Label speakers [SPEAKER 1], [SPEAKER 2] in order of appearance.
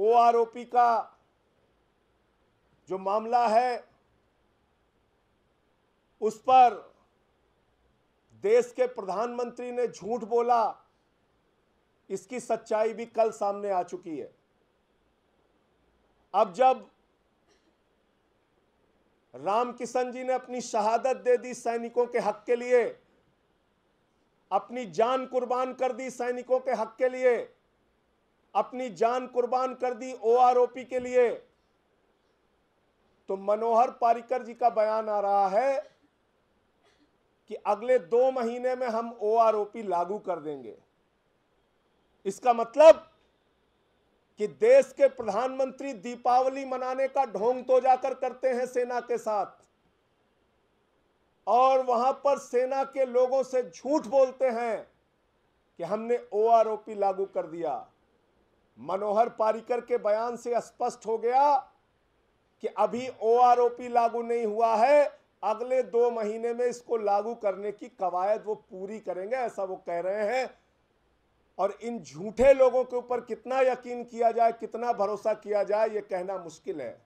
[SPEAKER 1] OROP का जो मामला है उस पर देश के प्रधानमंत्री ने झूठ बोला इसकी सच्चाई भी कल सामने आ चुकी है अब जब रामकिशन जी ने अपनी शहादत दे दी सैनिकों के हक के लिए अपनी जान कुर्बान कर दी सैनिकों के हक के लिए अपनी जान कुर्बान कर दी ओआरओपी के लिए तो मनोहर पारिकर जी का बयान आ रहा है कि अगले दो महीने में हम ओआरओपी लागू कर देंगे इसका मतलब कि देश के प्रधानमंत्री दीपावली मनाने का ढोंग तो जाकर करते हैं सेना के साथ और वहां पर सेना के लोगों से झूठ बोलते हैं कि हमने ओआरओपी लागू कर दिया मनोहर पारिकर के बयान से स्पष्ट हो गया कि अभी ओआरओपी लागू नहीं हुआ है अगले दो महीने में इसको लागू करने की कवायद वो पूरी करेंगे ऐसा वो कह रहे हैं और इन झूठे लोगों के ऊपर कितना यकीन किया जाए कितना भरोसा किया जाए ये कहना मुश्किल है